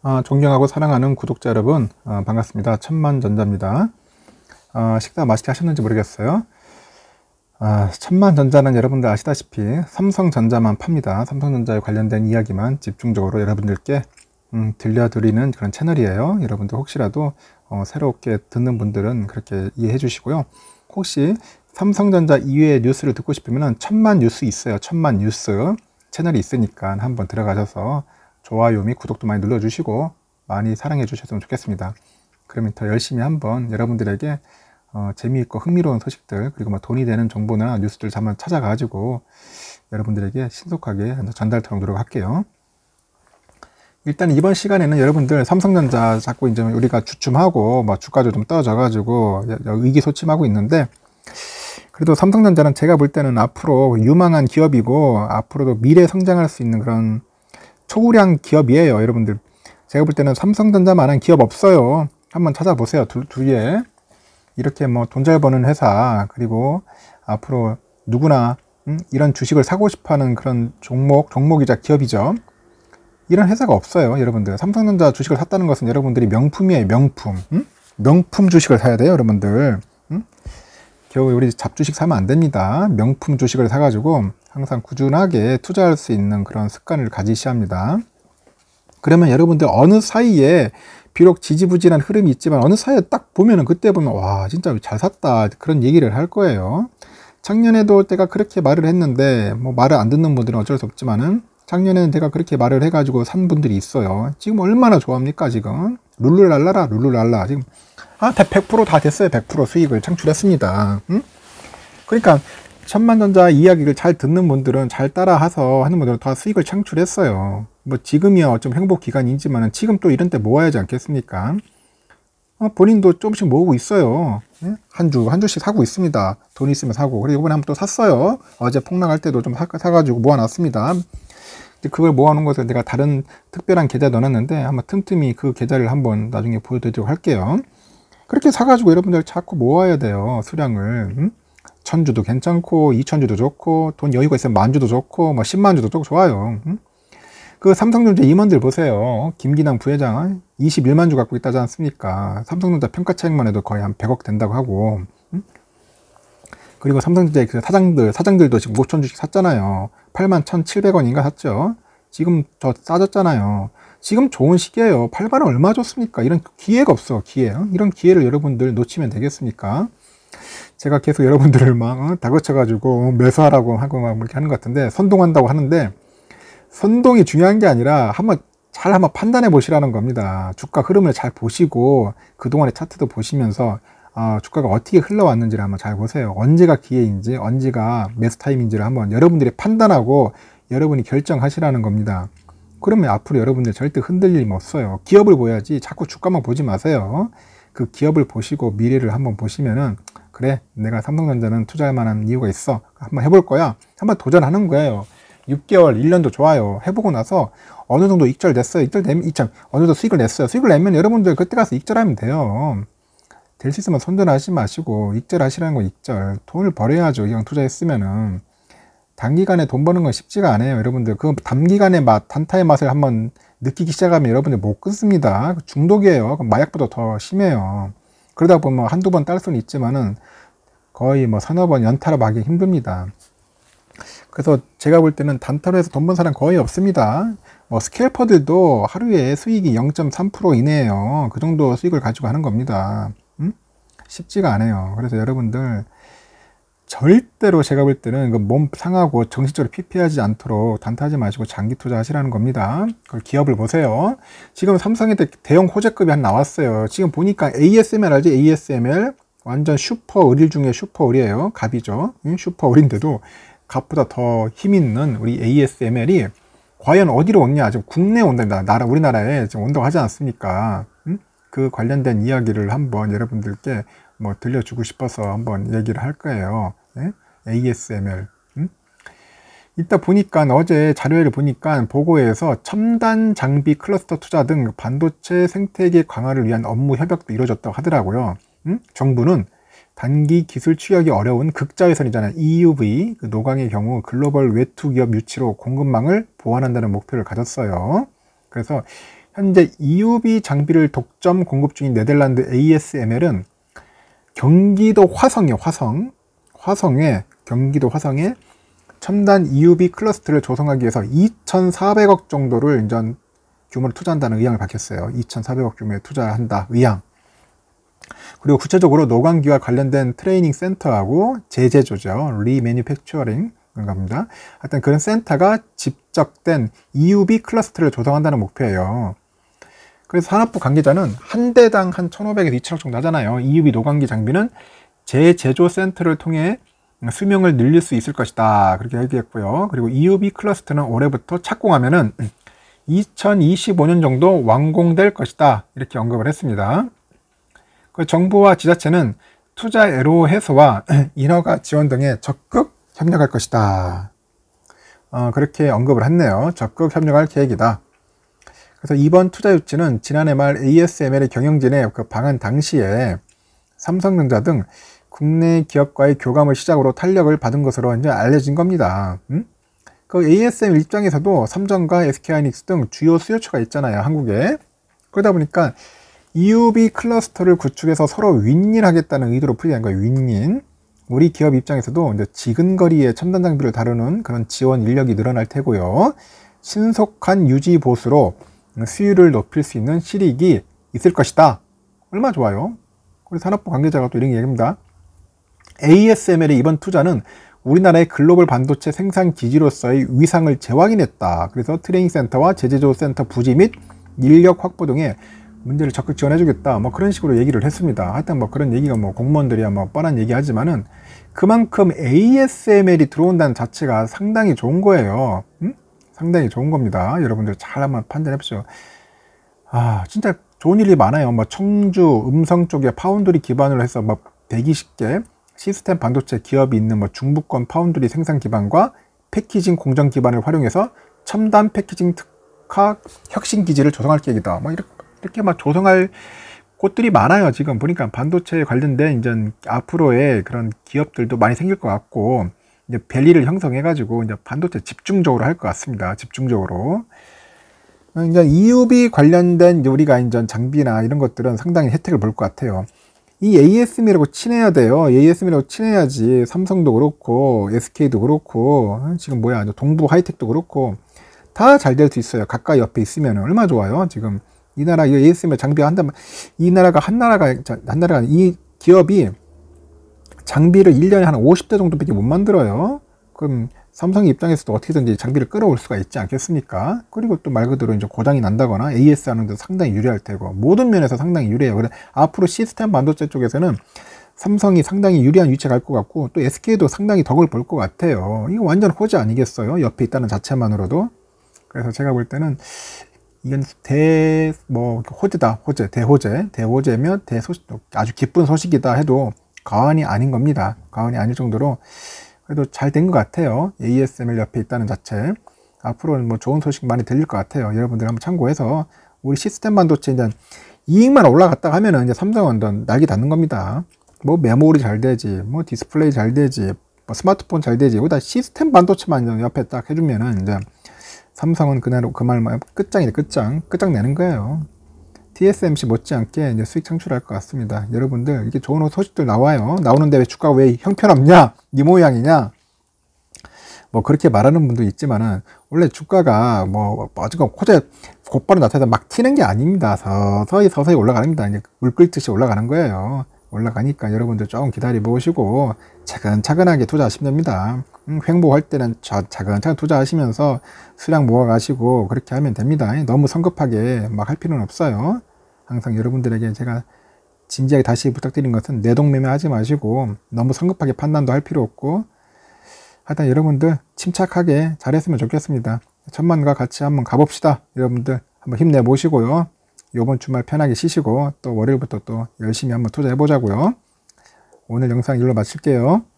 아, 존경하고 사랑하는 구독자 여러분 아, 반갑습니다. 천만전자입니다. 아, 식사 맛있게 하셨는지 모르겠어요. 아, 천만전자는 여러분들 아시다시피 삼성전자만 팝니다. 삼성전자에 관련된 이야기만 집중적으로 여러분들께 음, 들려드리는 그런 채널이에요. 여러분들 혹시라도 어, 새롭게 듣는 분들은 그렇게 이해해 주시고요. 혹시 삼성전자 이외의 뉴스를 듣고 싶으면 천만 뉴스 있어요. 천만 뉴스 채널이 있으니까 한번 들어가셔서 좋아요 및 구독도 많이 눌러주시고 많이 사랑해 주셨으면 좋겠습니다. 그러면 더 열심히 한번 여러분들에게 어, 재미있고 흥미로운 소식들 그리고 막 뭐 돈이 되는 정보나 뉴스들 한번 찾아가지고 여러분들에게 신속하게 전달토록 노력할게요. 일단 이번 시간에는 여러분들 삼성전자 자꾸 이제 우리가 주춤하고 막 뭐 주가도 좀 떨어져가지고 의기소침하고 있는데 그래도 삼성전자는 제가 볼 때는 앞으로 유망한 기업이고 앞으로도 미래 성장할 수 있는 그런 초우량 기업이에요 여러분들 제가 볼 때는 삼성전자만한 기업 없어요 한번 찾아보세요 둘 뒤에 이렇게 뭐 돈 잘 버는 회사 그리고 앞으로 누구나 음, 이런 주식을 사고 싶어하는 그런 종목 종목이자 기업이죠 이런 회사가 없어요 여러분들 삼성전자 주식을 샀다는 것은 여러분들이 명품이에요 명품 음? 명품 주식을 사야 돼요 여러분들 음? 겨우 우리 잡주식 사면 안 됩니다 명품 주식을 사가지고 항상 꾸준하게 투자할 수 있는 그런 습관을 가지셔야 합니다. 그러면 여러분들 어느 사이에 비록 지지부진한 흐름이 있지만 어느 사이에 딱 보면은 그때 보면 와 진짜 잘 샀다 그런 얘기를 할 거예요. 작년에도 내가 그렇게 말을 했는데 뭐 말을 안 듣는 분들은 어쩔 수 없지만은 작년에는 내가 그렇게 말을 해가지고 산 분들이 있어요. 지금 얼마나 좋아합니까 지금 룰루랄라라 룰루랄라 지금 아 100%다 됐어요 100% 수익을 창출했습니다. 응? 그러니까 천만전자 이야기를 잘 듣는 분들은 잘 따라하서 하는 분들은 다 수익을 창출했어요. 뭐 지금이야 좀 행복 기간이지만 지금 또 이런 때 모아야 지 않겠습니까? 어, 본인도 조금씩 모으고 있어요. 예? 한 주, 한 주씩 사고 있습니다. 돈 있으면 사고. 그리고 이번에 한번또 샀어요. 어제 폭락할 때도 좀 사, 사가지고 모아놨습니다. 그걸 모아놓은 것을 내가 다른 특별한 계좌에 넣어놨는데 한번 틈틈이 그 계좌를 한번 나중에 보여드리도록 할게요. 그렇게 사가지고 여러분들 자꾸 모아야 돼요. 수량을. 음? 천주도 괜찮고 이천주도 좋고 돈 여유가 있으면 만주도 좋고 뭐십만주도 좋고 좋아요 응? 그 삼성전자 임원들 보세요 김기남 부회장은 21만주 갖고 있다지 않습니까 삼성전자 평가차익만 해도 거의 한 100억 된다고 하고 응? 그리고 삼성전자 그 사장들 사장들도 지금 5천 주씩 샀잖아요 8만 1,700원인가 샀죠 지금 저 싸졌잖아요 지금 좋은 시기에요 8만원 얼마 줬습니까 이런 기회가 없어 기회 이런 기회를 여러분들 놓치면 되겠습니까 제가 계속 여러분들을 막 어? 다그쳐가지고 매수하라고 하고 막 이렇게 하는 것 같은데 선동한다고 하는데 선동이 중요한 게 아니라 한번 잘 한번 판단해 보시라는 겁니다. 주가 흐름을 잘 보시고 그동안의 차트도 보시면서 아, 주가가 어떻게 흘러왔는지를 한번 잘 보세요. 언제가 기회인지 언제가 매수 타임인지를 한번 여러분들이 판단하고 여러분이 결정하시라는 겁니다. 그러면 앞으로 여러분들 절대 흔들릴 일 없어요. 기업을 보야지 자꾸 주가만 보지 마세요. 그 기업을 보시고 미래를 한번 보시면은 그래 내가 삼성전자는 투자할 만한 이유가 있어 한번 해볼 거야 한번 도전하는 거예요 6개월 1년도 좋아요 해보고 나서 어느 정도 익절 냈어요 익절 내면 이참 어느 정도 수익을 냈어요 수익을 내면 여러분들 그때 가서 익절하면 돼요 될 수 있으면 선전하지 마시고 익절하시라는 거 익절 돈을 벌어야죠 이왕 투자했으면은 단기간에 돈 버는 건 쉽지가 않아요 여러분들 그 단기간의 맛 단타의 맛을 한번 느끼기 시작하면 여러분들 못 끊습니다 중독이에요 마약보다 더 심해요 그러다 보면 한두 번 딸 수는 있지만은 거의 뭐 서너 번 연타로 막기 힘듭니다. 그래서 제가 볼 때는 단타로 해서 돈 번 사람 거의 없습니다. 뭐 스캘퍼들도 하루에 수익이 0.3% 이내에요. 그 정도 수익을 가지고 하는 겁니다. 음? 쉽지가 않아요. 그래서 여러분들 절대로 제가 볼 때는 몸 상하고 정신적으로 피폐하지 않도록 단타하지 마시고 장기 투자하시라는 겁니다. 그걸 기업을 보세요. 지금 삼성에 대형 호재급이 한 나왔어요. 지금 보니까 ASML 알지? ASML 완전 슈퍼 을일 중에 슈퍼 을이에요. 갑이죠. 슈퍼 을인데도 갑보다 더 힘있는 우리 ASML이 과연 어디로 오냐 지금 국내 온답니다. 나라 우리나라에 지금 온다고 하지 않습니까? 그 관련된 이야기를 한번 여러분들께 뭐 들려주고 싶어서 한번 얘기를 할 거예요. 네? ASMR. 음? 이따 보니까 어제 자료를 보니까 보고에서 첨단 장비 클러스터 투자 등 반도체 생태계 강화를 위한 업무 협약도 이루어졌다고 하더라고요. 음? 정부는 단기 기술 취약이 어려운 극자외선이잖아요. EUV 그 노광의 경우 글로벌 외투 기업 유치로 공급망을 보완한다는 목표를 가졌어요. 그래서 현재 EUV 장비를 독점 공급 중인 네덜란드 ASML은 경기도 화성에 화성 화성에 경기도 화성에 첨단 EUV 클러스터를 조성하기 위해서 2,400억 정도를 인전 규모로 투자한다는 의향을 밝혔어요. 2,400억 규모에 투자한다 의향. 그리고 구체적으로 노광기와 관련된 트레이닝 센터하고 제재조죠. 리매뉴팩처링 그런 겁니다. 하여튼 그런 센터가 집적된 EUV 클러스터를 조성한다는 목표예요. 그래서 산업부 관계자는 한 대당 한 1,500에서 2,000억 정도 하잖아요. EUV 노광기 장비는 재제조 센터를 통해 수명을 늘릴 수 있을 것이다. 그렇게 얘기했고요. 그리고 EUV 클러스터는 올해부터 착공하면은 2025년 정도 완공될 것이다. 이렇게 언급을 했습니다. 그 정부와 지자체는 투자 애로 해소와 인허가 지원 등에 적극 협력할 것이다. 어, 그렇게 언급을 했네요. 적극 협력할 계획이다. 그래서 이번 투자 유치는 지난해 말 ASML의 경영진의 그 방한 당시에 삼성전자 등 국내 기업과의 교감을 시작으로 탄력을 받은 것으로 이제 알려진 겁니다. 음? 그 ASM 입장에서도 삼성과 SK하이닉스 등 주요 수요처가 있잖아요, 한국에. 그러다 보니까 EUB 클러스터를 구축해서 서로 윈윈하겠다는 의도로 풀이된 거예요, 윈윈. 우리 기업 입장에서도 이제 지근거리의 첨단 장비를 다루는 그런 지원 인력이 늘어날 테고요. 신속한 유지 보수로 수율을 높일 수 있는 실익이 있을 것이다. 얼마 좋아요. 우리 산업부 관계자가 또 이런 얘기입니다. ASML의 이번 투자는 우리나라의 글로벌 반도체 생산 기지로서의 위상을 재확인했다. 그래서 트레이닝 센터와 제재조 센터 부지 및 인력 확보 등의 문제를 적극 지원해주겠다. 뭐 그런 식으로 얘기를 했습니다. 하여튼 뭐 그런 얘기가 뭐 공무원들이야 뭐 뻔한 얘기 하지만은 그만큼 ASML이 들어온다는 자체가 상당히 좋은 거예요. 응? 상당히 좋은 겁니다. 여러분들 잘 한번 판단해 보세요. 아, 진짜 좋은 일이 많아요. 뭐 청주, 음성 쪽에 파운드리 기반으로 해서 뭐 120개 시스템 반도체 기업이 있는 뭐 중부권 파운드리 생산 기반과 패키징 공정 기반을 활용해서 첨단 패키징 특화 혁신 기지를 조성할 계획이다. 뭐 이렇게, 이렇게 막 조성할 곳들이 많아요. 지금 보니까 반도체에 관련된 이제 앞으로의 그런 기업들도 많이 생길 것 같고 이제 밸리를 형성해가지고 이제 반도체 집중적으로 할 것 같습니다. 집중적으로. 그러니까 e 이제 EUV 관련된 우리가 이제 장비나 이런 것들은 상당히 혜택을 볼 것 같아요. 이 ASM이라고 친해야 돼요. ASM이라고 친해야지 삼성도 그렇고 SK도 그렇고 지금 뭐야 동부 하이텍도 그렇고 다 잘 될 수 있어요. 가까이 옆에 있으면 얼마 좋아요. 지금 이 나라 이 ASM을 장비한다면 이 나라가 한 나라가 한 나라가 이 기업이 장비를 1년에 한 50대 정도밖에 못 만들어요. 그럼 삼성 입장에서도 어떻게든지 장비를 끌어올 수가 있지 않겠습니까? 그리고 또 말 그대로 이제 고장이 난다거나 AS 하는 데도 상당히 유리할 테고 모든 면에서 상당히 유리해요. 그래 앞으로 시스템 반도체 쪽에서는 삼성이 상당히 유리한 위치에 갈 것 같고 또 SK도 상당히 덕을 볼 것 같아요. 이거 완전 호재 아니겠어요? 옆에 있다는 자체만으로도. 그래서 제가 볼 때는 이건 대 뭐 호재다 호재 대호재 대호재면 대소 아주 기쁜 소식이다 해도 과언이 아닌 겁니다. 과언이 아닐 정도로 그래도 잘 된 것 같아요. ASML 옆에 있다는 자체. 앞으로는 뭐 좋은 소식 많이 들릴 것 같아요. 여러분들 한번 참고해서 우리 시스템 반도체 이제 이익만 올라갔다 하면은 이제 삼성은 날개 닿는 겁니다. 뭐 메모리 잘 되지, 뭐 디스플레이 잘 되지, 뭐 스마트폰 잘 되지. 여기다 시스템 반도체만 옆에 딱 해주면은 이제 삼성은 그날 그 말 끝장이네 끝장 끝장 내는 거예요. TSMC 못지않게 이제 수익 창출할 것 같습니다. 여러분들 이렇게 좋은 소식들 나와요. 나오는데 왜 주가 왜 형편없냐? 이 모양이냐? 뭐 그렇게 말하는 분도 있지만은 원래 주가가 뭐 어쨌건 코재 곧바로 나타나서 막 튀는 게 아닙니다. 서서히 서서히 올라가는겁니다 이제 물 끓듯이 올라가는 거예요. 올라가니까 여러분들 조금 기다리고 오시고 차근차근하게 투자하시면 됩니다. 음, 횡보할 때는 자, 차근차근 투자하시면서 수량 모아가시고 그렇게 하면 됩니다. 너무 성급하게 막 할 필요는 없어요. 항상 여러분들에게 제가 진지하게 다시 부탁드린 것은 내동매매 하지 마시고 너무 성급하게 판단도 할 필요 없고 하여튼 여러분들 침착하게 잘했으면 좋겠습니다. 천만과 같이 한번 가봅시다. 여러분들 한번 힘내보시고요. 요번 주말 편하게 쉬시고 또 월요일부터 또 열심히 한번 투자해보자고요. 오늘 영상 일로 마칠게요.